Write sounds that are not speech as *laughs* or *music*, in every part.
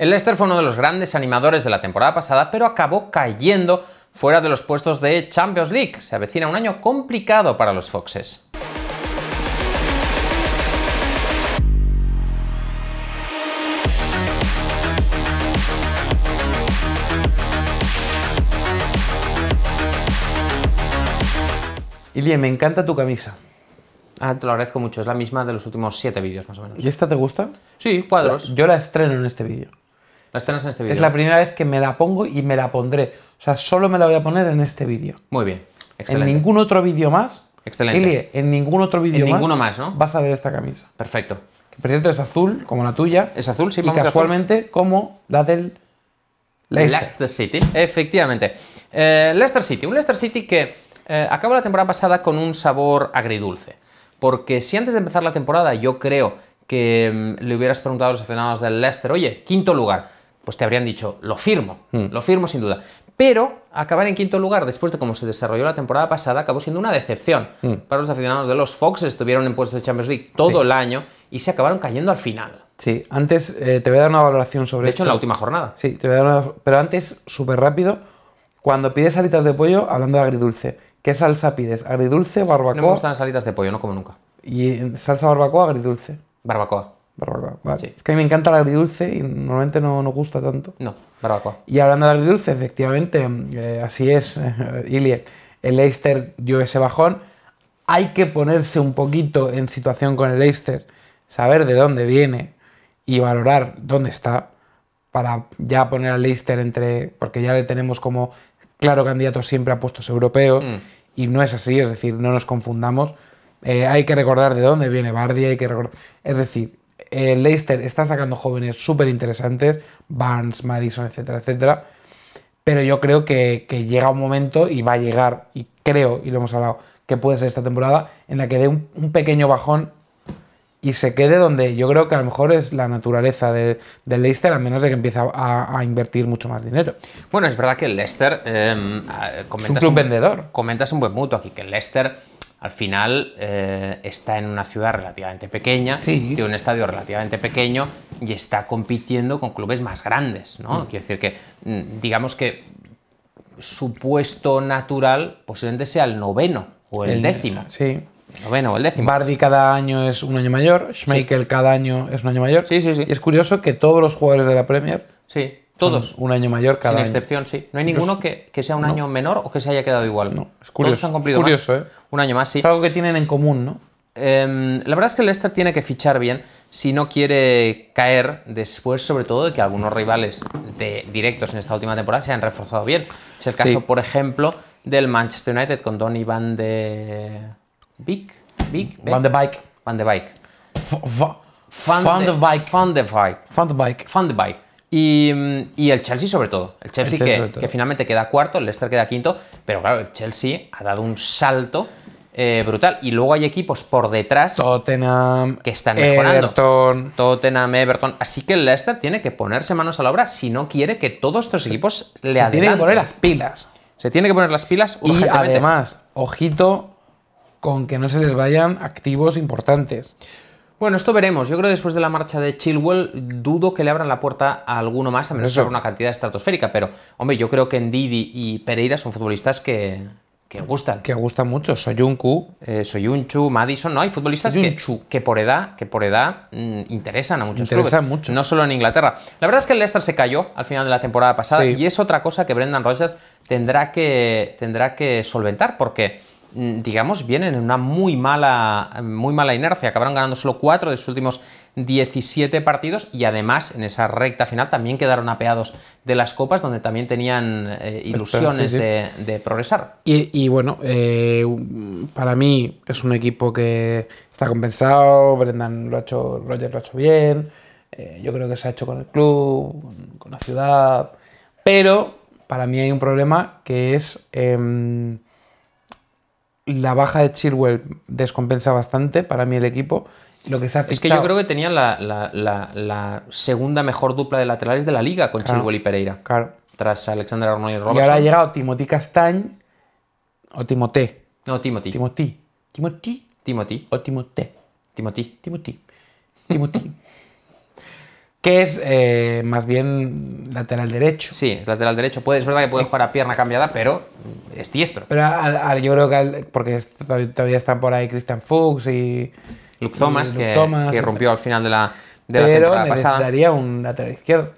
El Leicester fue uno de los grandes animadores de la temporada pasada, pero acabó cayendo fuera de los puestos de Champions League. Se avecina un año complicado para los Foxes. Ilie, me encanta tu camisa. Ah, te lo agradezco mucho. Es la misma de los últimos siete vídeos, más o menos. ¿Y esta te gusta? Sí, cuadros. Yo la estreno en este vídeo. La estrenas en este vídeo. Es la primera vez que me la pongo y me la pondré. O sea, solo me la voy a poner en este vídeo. Muy bien. Excelente. En ningún otro vídeo más. Excelente. en ningún otro vídeo más. ninguno más, ¿no? Vas a ver esta camisa. Perfecto. Que por cierto es azul, como la tuya. Es azul, sí, Y casualmente como la del Leicester, City. Efectivamente. Eh, Leicester City. Un Leicester City que eh, acabó la temporada pasada con un sabor agridulce. Porque si antes de empezar la temporada yo creo que mm, le hubieras preguntado a los aficionados del Leicester, oye, quinto lugar, pues te habrían dicho, lo firmo, mm. lo firmo sin duda. Pero acabar en quinto lugar, después de cómo se desarrolló la temporada pasada, acabó siendo una decepción mm. para los aficionados de los Fox. Estuvieron en puestos de Champions League todo el año y se acabaron cayendo al final. Sí, antes eh, te voy a dar una valoración sobre De hecho, en la última jornada. Sí, te voy a dar una... Pero antes, súper rápido, cuando pides salitas de pollo, hablando de agridulce, ¿qué salsa pides? ¿Agridulce, barbacoa? No me gustan las salitas de pollo, no como nunca. ¿Y salsa barbacoa, agridulce? Barbacoa. Es que a mí me encanta el agridulce y normalmente no nos gusta tanto. No, barbacoa. Y hablando de agridulce, efectivamente, eh, así es, eh, Ilie. El Leicester dio ese bajón. Hay que ponerse un poquito en situación con el Leicester, saber de dónde viene y valorar dónde está para ya poner al Leicester entre. porque ya le tenemos como claro candidato siempre a puestos europeos mm. y no es así, es decir, no nos confundamos. Eh, hay que recordar de dónde viene Bardi, hay que recordar. Es decir, el eh, Leicester está sacando jóvenes súper interesantes, Barnes, Madison, etcétera, etcétera. Pero yo creo que, llega un momento y va a llegar, y creo, y lo hemos hablado, que puede ser esta temporada, en la que dé un, pequeño bajón y se quede donde yo creo que a lo mejor es la naturaleza del de Leicester, a menos de que empiece a, invertir mucho más dinero. Bueno, es verdad que el Leicester. Em, es un club vendedor. Comentas un buen mutuo aquí, que el Leicester al final eh, está en una ciudad relativamente pequeña, tiene un estadio relativamente pequeño y está compitiendo con clubes más grandes, ¿no? Mm. Quiero decir que, mm, digamos que su puesto natural posiblemente sea el noveno o el, décimo. Sí. El noveno o el décimo. Bardi cada año es un año mayor, Schmeichel cada año es un año mayor. Sí, sí, sí. Y es curioso que todos los jugadores de la Premier sí. Todos. Un año mayor cada Sin excepción, sí. No hay ninguno que, sea un año menor o que se haya quedado igual. No, es curioso. Todos han cumplido curioso, ¿eh? Un año más, sí. Es algo que tienen en común, ¿no? Em, la verdad es que Leicester tiene que fichar bien si no quiere caer después, sobre todo, de que algunos rivales directos en esta última temporada se han reforzado bien. Es el caso, por ejemplo, del Manchester United con Donny Van de... Vic? Vic? Van de Bike. Van de Bike. Van de Bike. Van de Bike. Van de Bike. Van de Bike. Y, el Chelsea sobre todo. El Chelsea, que, finalmente queda cuarto, el Leicester queda quinto, pero claro, el Chelsea ha dado un salto eh, brutal. Y luego hay equipos por detrás Tottenham, que están mejorando. Everton. Tottenham, Everton. Así que el Leicester tiene que ponerse manos a la obra si no quiere que todos estos equipos le le se Tiene que poner las pilas. Se tiene que poner las pilas Y además, ojito con que no se les vayan activos importantes. Bueno, esto veremos. Yo creo que después de la marcha de Chilwell, dudo que le abran la puerta a alguno más, a menos que una cantidad estratosférica. Pero, hombre, yo creo que Ndidi y Pereira son futbolistas que, gustan. Que gustan mucho. Soyuncu. Eh, un Chu, Madison. No, hay futbolistas que, por edad, que por edad mm, interesan a muchos clubes. No solo en Inglaterra. La verdad es que el Leicester se cayó al final de la temporada pasada y es otra cosa que Brendan Rodgers tendrá que, tendrá que solventar porque Mm, digamos, vienen en una muy mala, muy mala inercia. Acabaron ganando solo cuatro de sus últimos 17 partidos y además en esa recta final también quedaron apeados de las copas donde también tenían eh, ilusiones De, progresar. Y, bueno, eh, para mí es un equipo que está compensado, Brendan lo ha hecho, Roger lo ha hecho bien, eh, yo creo que se ha hecho con el club, con, con la ciudad, pero para mí hay un problema que es em, la baja de Chilwell descompensa bastante para mí el equipo. Lo que se es que yo creo que tenía la, segunda mejor dupla de laterales de la liga con Chirwell y Pereira. Claro. Tras Alexander Arnold y Y ahora ha llegado Timothy Castañ o Timoté. No, Timothy. Timothy. Timothy. Timothy. O Timothy. Timothy. Timothy. Timothy que es eh, más bien lateral derecho. Sí, es lateral derecho. es verdad que puede jugar a pierna cambiada, pero es diestro. Pero yo creo que porque todavía están por ahí Christian Fuchs y. Luke Thomas, que, rompió al final de la, de la temporada pasada. necesitaría un lateral izquierdo.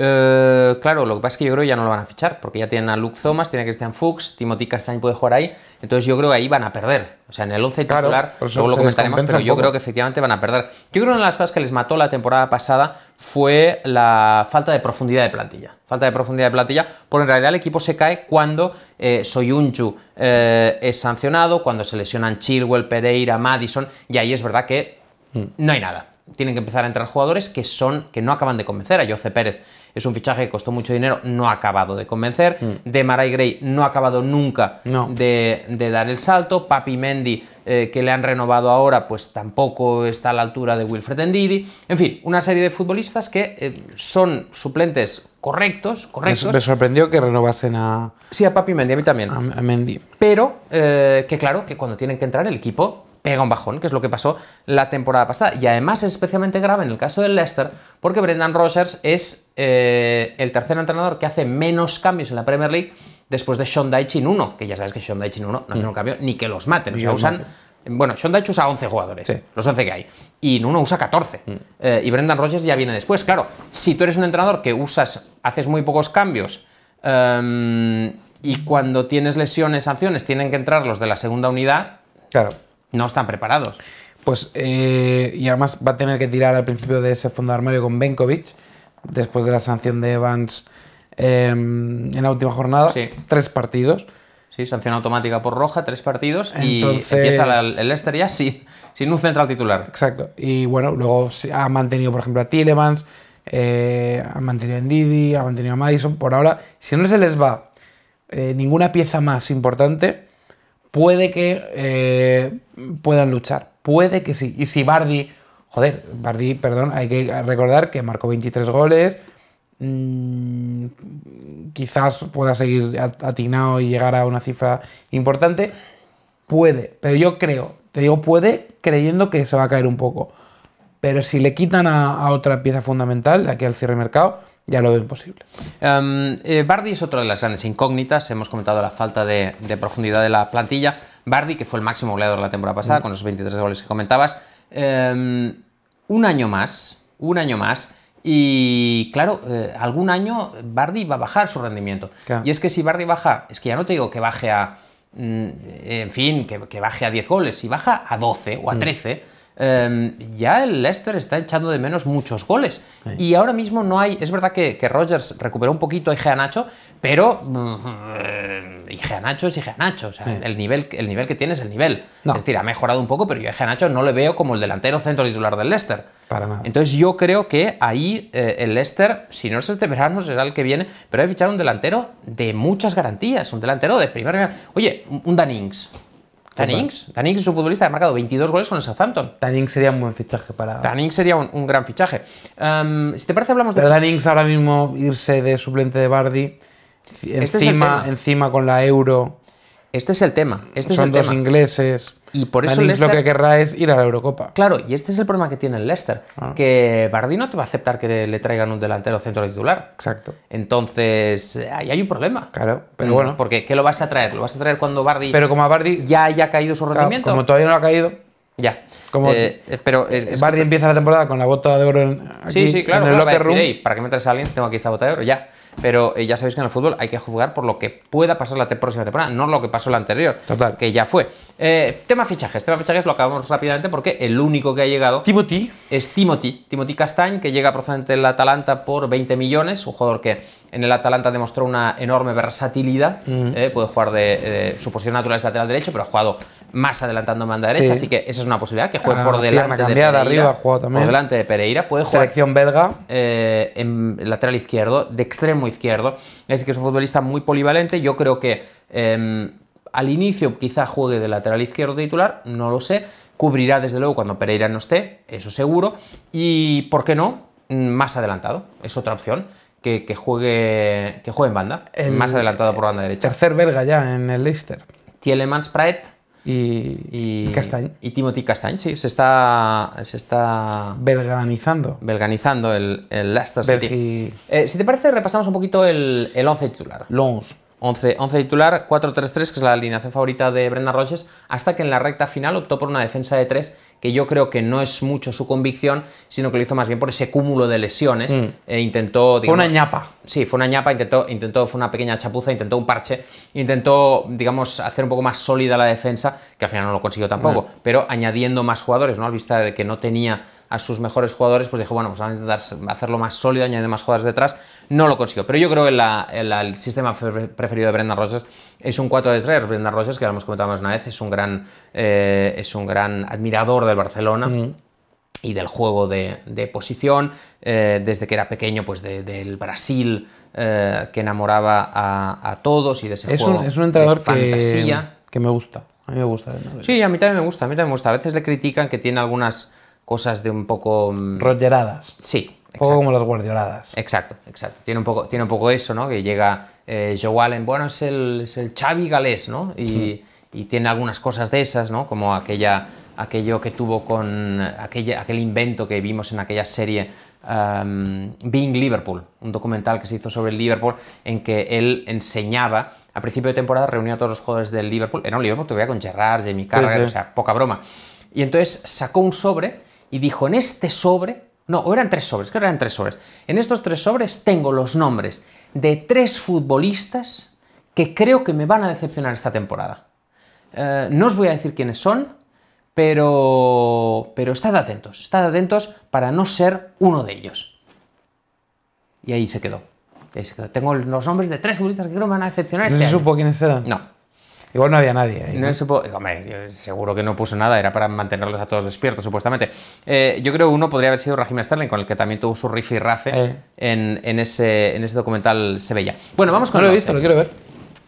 Eh, claro, lo que pasa es que yo creo que ya no lo van a fichar, porque ya tienen a Luke Thomas, tiene a Christian Fuchs, Timothy Castaño puede jugar ahí, entonces yo creo que ahí van a perder. O sea, en el 11 titular, claro, luego lo comentaremos, pero yo creo que efectivamente van a perder. Yo creo que una de las cosas que les mató la temporada pasada fue la falta de profundidad de plantilla. Falta de profundidad de plantilla, porque en realidad el equipo se cae cuando eh, Soyunchu eh, es sancionado, cuando se lesionan Chilwell, Pereira, Madison, y ahí es verdad que mm. no hay nada tienen que empezar a entrar jugadores que son que no acaban de convencer. A Jose Pérez es un fichaje que costó mucho dinero, no ha acabado de convencer. Mm. De Maray Gray no ha acabado nunca De, dar el salto. Papi Mendy, eh, que le han renovado ahora, pues tampoco está a la altura de Wilfred Ndidi. En fin, una serie de futbolistas que eh, son suplentes correctos, correctos. Me sorprendió que renovasen a... Sí, a Papi Mendy, a mí también. A, Mendy. Pero eh, que claro, que cuando tienen que entrar el equipo pega un bajón, que es lo que pasó la temporada pasada. Y además es especialmente grave en el caso del Leicester, porque Brendan Rodgers es eh, el tercer entrenador que hace menos cambios en la Premier League después de Sean Dyche en uno que ya sabes que Sean Dyche en no hace mm. un cambio ni que los maten. O usan, bueno, Sean Dyche usa 11 jugadores, los 11 que hay, y Nuno usa 14. Mm. Eh, y Brendan Rodgers ya viene después. Claro, si tú eres un entrenador que usas, haces muy pocos cambios, em, y cuando tienes lesiones, sanciones, tienen que entrar los de la segunda unidad. Claro no están preparados. Pues, eh, y además va a tener que tirar al principio de ese fondo de armario con Benkovic, después de la sanción de Evans em, en la última jornada. Tres partidos. Sí, sanción automática por roja, tres partidos. Y empieza el Leicester ya sin un central titular. Exacto. Y bueno, luego ha mantenido, por ejemplo, a Tillemans, eh, ha mantenido a Ndidi, ha mantenido a Madison. Por ahora, si no se les va eh, ninguna pieza más importante, puede que eh, puedan luchar. Puede que sí. Y si Bardi, joder, Bardi, perdón, hay que recordar que marcó 23 goles. Mm, quizás pueda seguir atinado y llegar a una cifra importante. Puede, pero yo creo, te digo puede, creyendo que se va a caer un poco. Pero si le quitan a, otra pieza fundamental de aquí al cierre de mercado, ya lo veo imposible. Em, eh, Bardi es otra de las grandes incógnitas. Hemos comentado la falta de, profundidad de la plantilla. Bardi, que fue el máximo goleador la temporada pasada, mm. con los 23 goles que comentabas. Em, un año más, un año más. Y claro, eh, algún año Bardi va a bajar su rendimiento. Y es que si Bardi baja, es que ya no te digo que baje a. Mm, en fin, que, baje a 10 goles. Si baja a 12 o a 13. Mm. Em, ya el Leicester está echando de menos muchos goles. Y ahora mismo no hay. Es verdad que, que Rogers recuperó un poquito a Igea Nacho, pero. Eh, Igea Nacho es Igea Nacho. O sea, el, nivel, el nivel que tiene es el nivel. Es decir, ha mejorado un poco, pero yo a Igea Nacho no le veo como el delantero centro titular del Leicester. Para nada. Entonces yo creo que ahí eh, el Leicester, si no es este verano, será el que viene, pero hay fichado un delantero de muchas garantías, un delantero de primer. Oye, un Danings Dan Ings, es un futbolista que ha marcado 22 goles con el Southampton. Dan sería un buen fichaje para... Dan sería un, gran fichaje. Em, si te parece hablamos de... Pero ahora mismo irse de suplente de Bardi, este encima con la Euro... Este es el tema. Este Son dos ingleses. Y por eso es lo que querrá es ir a la Eurocopa. Claro, y este es el problema que tiene el Leicester, ah. que Bardi no te va a aceptar que le traigan un delantero centro titular. Exacto. Entonces, ahí hay un problema. Claro, pero bueno. Porque ¿qué lo vas a traer? ¿Lo vas a traer cuando Bardi Pero como a Bardi ya haya caído su rendimiento? como todavía no ha caído. Ya. Eh, eh, pero es, empieza la temporada con la bota de oro en, aquí, sí, sí, claro, el ¿para qué me a alguien tengo aquí esta bota de oro? Ya. Pero eh, ya sabéis que en el fútbol hay que jugar por lo que pueda pasar la próxima temporada, no lo que pasó la anterior. Total. Que ya fue. tema fichajes. Tema fichajes lo acabamos rápidamente porque el único que ha llegado. Timothy. Es Timothy. Timothy Castañ, que llega procedente del Atalanta por 20 millones. Un jugador que en el Atalanta demostró una enorme versatilidad. Mm. puede jugar de. su posición natural es lateral derecho, pero ha jugado más adelantando en banda derecha, así que esa es una posibilidad, que juegue ah, por delante de Pereira. Arriba, delante de Pereira, puede jugar. Selección belga. Eh, en lateral izquierdo, de extremo izquierdo. Es que es un futbolista muy polivalente, yo creo que em, al inicio quizá juegue de lateral izquierdo titular, no lo sé. Cubrirá desde luego cuando Pereira no esté, eso seguro. Y, ¿por qué no? Mm, más adelantado, es otra opción. Que, juegue, que juegue en banda, más adelantado por banda derecha. Tercer belga ya en el Leicester. Tielemans Praet, y, y, Timothy Castaño, sí, se está. Se está belganizando. Belganizando el, el of eh, si te parece, repasamos un poquito el, el once titular. Lons. 11, titular, 4-3-3, que es la alineación favorita de Brenda Roches, hasta que en la recta final optó por una defensa de 3, que yo creo que no es mucho su convicción, sino que lo hizo más bien por ese cúmulo de lesiones. E intentó. fue una ñapa. Sí, fue una ñapa, intentó, intentó, fue una pequeña chapuza, intentó un parche, intentó, digamos, hacer un poco más sólida la defensa, que al final no lo consiguió tampoco, mm. pero añadiendo más jugadores, ¿no? Al vista de que no tenía a sus mejores jugadores, pues dijo, bueno, pues vamos a intentar hacerlo más sólido, añadir más jugadores detrás no lo consiguió. Pero yo creo que el, sistema preferido de Brenda Rosas es un 4 de tres Brenda Rosas, que ya lo hemos comentado más una vez, es un gran, eh, es un gran admirador del Barcelona. y del juego de, posición, eh, desde que era pequeño, pues del Brasil eh, que enamoraba a, todos y de ese es Un, es un entrenador fantasía. Que, me gusta. A mí me gusta. Sí, a mí también me gusta, a mí también me gusta. A veces le critican que tiene algunas cosas de un poco. Mm, rolleradas Sí, poco como las guardioladas. Exacto, exacto. Tiene un poco, tiene un poco eso, ¿no? Que llega eh, Joe Allen, bueno, es el, es el Xavi galés, ¿no? Y, y, tiene algunas cosas de esas, ¿no? Como aquella, aquello que tuvo con, aquella, aquel invento que vimos en aquella serie Being Liverpool, un documental que se hizo sobre el Liverpool en que él enseñaba a principio de temporada reunía a todos los jugadores del Liverpool. Era un Liverpool veía con Gerrard, Jamie Carragher, o sea, poca broma. Y entonces sacó un sobre y dijo, en este sobre no, eran tres sobres, creo que eran tres sobres. En estos tres sobres tengo los nombres de tres futbolistas que creo que me van a decepcionar esta temporada. Eh, no os voy a decir quiénes son, pero, pero estad atentos, estad atentos para no ser uno de ellos. Y ahí se quedó. Tengo los nombres de tres futbolistas que creo que me van a decepcionar. ¿No este se supo quiénes eran? No. Igual no había nadie. hombre, seguro que no puso nada, era para mantenerlos a todos despiertos, supuestamente. Eh, yo creo que uno podría haber sido Rahim Stalin, con el que también tuvo su riff y rafe en, en, ese, en ese documental Sevilla. Bueno, vamos con. No lo he visto, lo quiero ver.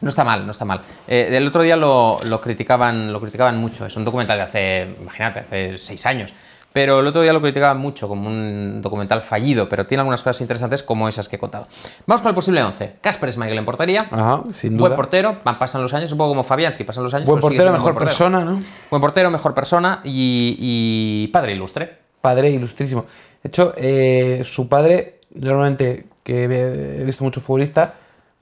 No está mal, no está mal. Eh, el otro día lo, lo, criticaban, lo criticaban mucho. Es un documental de hace, imagínate, hace seis años. Pero el otro día lo criticaba mucho como un documental fallido, pero tiene algunas cosas interesantes como esas que he contado. Vamos con el posible 11. Casper Michael en portería. Ajá, sin duda. Buen portero, pasan los años, un poco como Fabianski, pasan los años. Buen portero, mejor, persona, ¿no? Buen portero, mejor persona y, padre ilustre. Padre ilustrísimo. De hecho, eh, su padre, normalmente, que he visto mucho futbolista,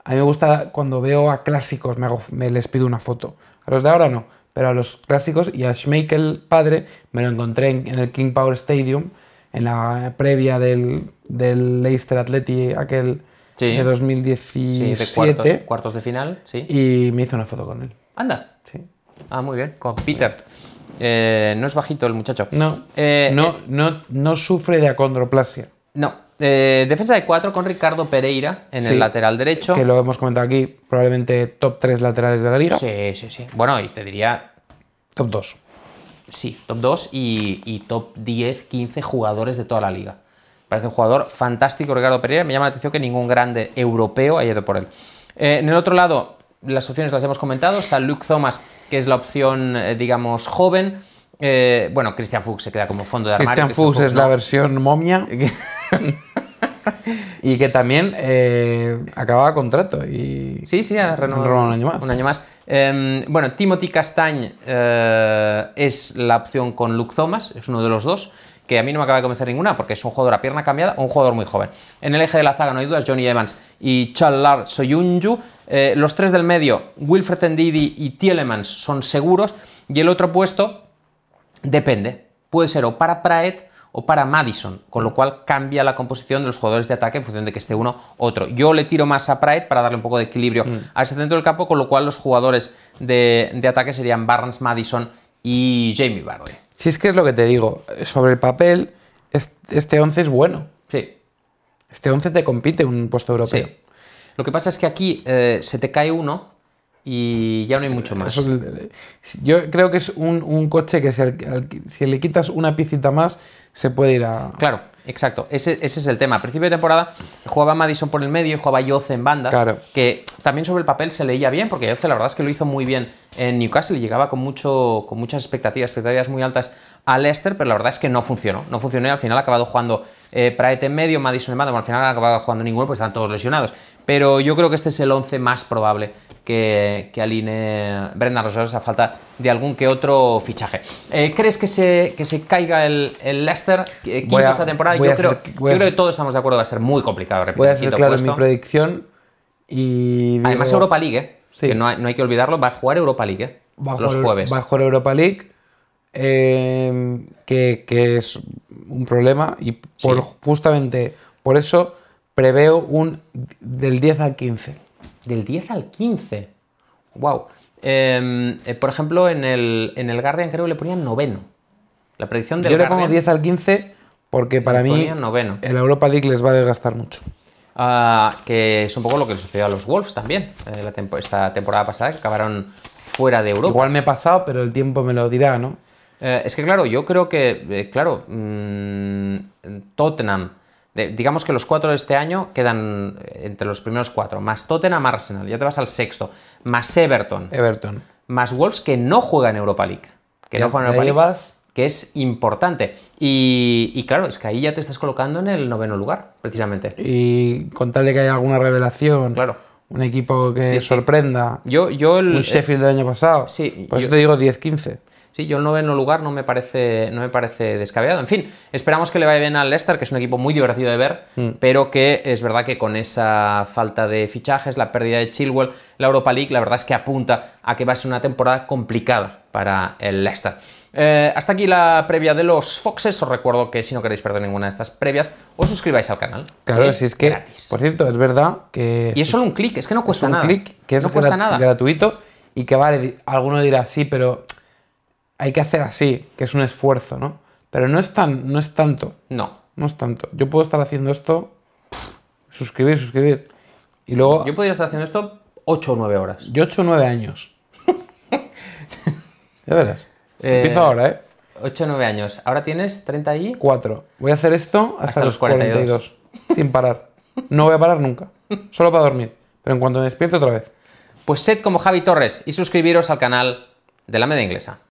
a mí me gusta cuando veo a clásicos, me les pido una foto. A los de ahora no pero a los clásicos y a Schmeichel padre me lo encontré en, el King Power Stadium en la previa del, del Leicester Atleti aquel de 2017 cuartos, de final sí y me hizo una foto con él anda sí ah muy bien con Peter eh, no es bajito el muchacho no eh, no, eh, no no sufre de acondroplasia no eh, defensa de 4 con Ricardo Pereira en el lateral derecho. Que lo hemos comentado aquí, probablemente top 3 laterales de la liga. Sí, sí, sí. Bueno, y te diría. Top 2. Sí, top 2 y, top 10, 15 jugadores de toda la liga. Parece un jugador fantástico, Ricardo Pereira. Me llama la atención que ningún grande europeo haya ido por él. Eh, en el otro lado, las opciones las hemos comentado. Está Luke Thomas, que es la opción, eh, digamos, joven. bueno, Christian Fuchs se queda como fondo de armario. Christian, Fuchs, es la versión momia. *laughs* *laughs* y que también eh, acababa contrato. Y sí, sí, ha renovado, un año más. Em, bueno, Timothy Castañ eh, es la opción con Luke Thomas, es uno de los dos que a mí no me acaba de convencer ninguna, porque es un jugador a pierna cambiada un jugador muy joven. En el eje de la zaga, no hay dudas, Johnny Evans y Chalar Soyunju. Eh, los tres del medio, Wilfred Ndidi y Tielemans, son seguros. Y el otro puesto depende. Puede ser o para Praet o para Madison, con lo cual cambia la composición de los jugadores de ataque en función de que esté uno otro. Yo le tiro más a Pride para darle un poco de equilibrio mm. a ese centro del campo, con lo cual los jugadores de, ataque serían Barnes, Madison y Jamie Barroy. Si es que es lo que te digo, sobre el papel, este 11 es bueno. Sí. Este 11 te compite un puesto europeo. Sí. Lo que pasa es que aquí eh, se te cae uno y ya no hay mucho más. yo creo que es un, coche que si, le quitas una piecita más, se puede ir a... Claro, exacto. Ese, es el tema. A principio de temporada jugaba Madison por el medio, y jugaba yoce en banda, claro. que también sobre el papel se leía bien, porque Yoz la verdad es que lo hizo muy bien en Newcastle y llegaba con, mucho, con muchas expectativas, expectativas muy altas a Leicester, pero la verdad es que no funcionó. No funcionó y al final ha acabado jugando eh, Praet en medio, Madison en banda, al final ha acabado jugando ninguno, pues están todos lesionados. Pero yo creo que este es el 11 más probable que, que alinee Brenda Rosales a falta de algún que otro fichaje. Eh, ¿Crees que se, que se caiga el, el Leicester eh, esta temporada? Yo, creo, que todos estamos de acuerdo, va a ser muy complicado. Repito, voy claro mi predicción. Y Además, Europa League, ¿eh? que no hay, que olvidarlo, va a jugar Europa League los jueves. Va a jugar Europa League, em, que, es un problema y justamente por eso preveo un del 10 al 15 del 10 al 15. ¡Wow! Em, eh, por ejemplo, en el, en el Guardian creo que le ponían noveno. La predicción del Yo le 10 al 15 porque para mí noveno. el Europa League les va a desgastar mucho. Ah, que es un poco lo que le sucedió a los Wolves también eh, esta temporada pasada, que acabaron fuera de Europa. Igual me he pasado, pero el tiempo me lo dirá, ¿no? Eh, es que claro, yo creo que, claro, mm, Tottenham, digamos que los cuatro de este año quedan eh, entre los primeros cuatro, más Tottenham, Arsenal, ya te vas al sexto, más Everton. Everton. Más Wolves que no juega en Europa League. Que no juega en Europa League. Que es importante. Y, claro, es que ahí ya te estás colocando en el noveno lugar, precisamente. Y con tal de que haya alguna revelación. Claro. Un equipo que sorprenda. Yo, yo el, un Sheffield del año pasado. Sí. Por yo, eso te digo 10-15 yo el noveno lugar no me parece, no me parece descabellado. En fin, esperamos que le vaya bien al Leicester, que es un equipo muy divertido de ver, mm. pero que es verdad que con esa falta de fichajes, la pérdida de Chilwell, la Europa League, la verdad es que apunta a que va a ser una temporada complicada para el Leicester. Eh, hasta aquí la previa de los Foxes. Os recuerdo que si no queréis perder ninguna de estas previas, os suscribáis al canal. Claro, si es que. Gratis. Por cierto, es verdad que. Y es solo un clic, es que no cuesta un nada. Un clic que es no cuesta nada. gratuito y que vale, alguno dirá, sí, pero hay que hacer así, que es un esfuerzo, ¿no? Pero no es, tan, no es tanto. No. No es tanto. Yo puedo estar haciendo esto, suscribir, suscribir. Y luego... Yo podría estar haciendo esto 8 o 9 horas. Yo 8 o 9 años. *laughs* ya verás. Eh, Empiezo ahora, ¿eh? 8 o 9 años. Ahora tienes 30 y... 4. Voy a hacer esto hasta, los 42. sin parar. No voy a parar nunca. Solo para dormir. Pero en cuanto me despierto otra vez. Pues sed como Javi Torres y suscribiros al canal de la Media Inglesa.